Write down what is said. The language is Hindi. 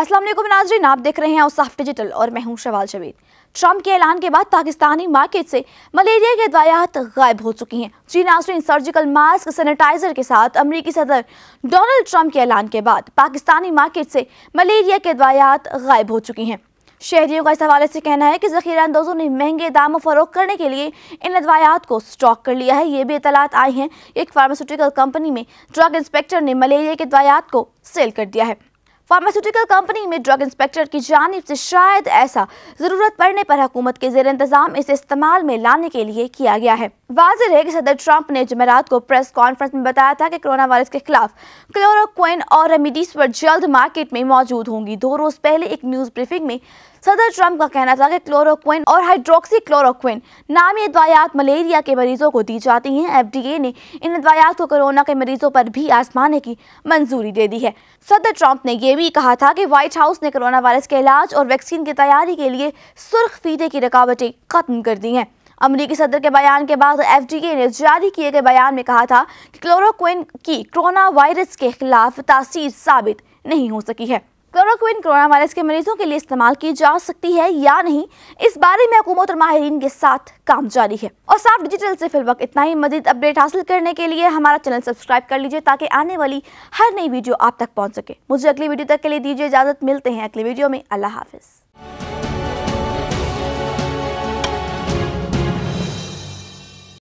असलम नाजरीन आप देख रहे हैं उसाफ डिजिटल और मैं हूं शवाल शबीर ट्रंप के ऐलान के बाद पाकिस्तानी मार्केट से मलेरिया के दवायात गायब हो चुकी हैं जी नाजरीन सर्जिकल मास्क सैनिटाइजर के साथ अमरीकी सदर डोनाल्ड ट्रंप के ऐलान के बाद पाकिस्तानी मार्केट से मलेरिया के दवायात गायब हो चुकी हैं शहरियों का इस हवाले से कहना है कि जखीरा अंदोजों ने महंगे दामों फरोख करने के लिए इन अदवायात को स्टॉक कर लिया है ये भी इतलात आई हैं एक फार्मास्यूटिकल कंपनी में ड्रग इंस्पेक्टर ने मलेरिया के दवायात को सेल कर दिया है फार्मास्यूटिकल कंपनी में ड्रग इंस्पेक्टर की जानब से शायद ऐसा जरूरत पड़ने पर हुकूमत के जेर इंतजाम इसे इस्तेमाल में लाने के लिए किया गया है वाजिर है कि सदर ट्रंप ने जमेरात को प्रेस कॉन्फ्रेंस में बताया था कि कोरोना वायरस के खिलाफ क्लोरोक्विन और रेमिडीज पर जल्द मार्केट में मौजूद होंगी दो रोज पहले एक न्यूज ब्रीफिंग में सदर ट्रंप का कहना था कि क्लोरोक्विन और हाइड्रोक्सी क्लोरोक्विन नामी अदवायात मलेरिया के मरीजों को दी जाती हैं एफडीए ने इन अदवायात को कोरोना के मरीजों पर भी आजमाने की मंजूरी दे दी है सदर ट्रंप ने यह भी कहा था कि व्हाइट हाउस ने कोरोना वायरस के इलाज और वैक्सीन की तैयारी के लिए सुर्ख फीते की रुकावटें खत्म कर दी हैं अमरीकी सदर के बयान के बाद एफडीए ने जारी किए गए बयान में कहा था कि क्लोरोक्विन की कोरोना वायरस के खिलाफ तासीर साबित नहीं हो सकी है क्लोरोक्विन कोरोना वायरस के मरीजों के लिए इस्तेमाल की जा सकती है या नहीं इस बारे में हुकूमत और माहरीन के साथ काम जारी है और साफ डिजिटल से फिल वक्त इतना ही मजीद अपडेट हासिल करने के लिए हमारा चैनल सब्सक्राइब कर लीजिए ताकि आने वाली हर नई वीडियो आप तक पहुँच सके मुझे अगली वीडियो तक के लिए दीजिए इजाज़त मिलते हैं अगली वीडियो में अल्लाह हाफिज़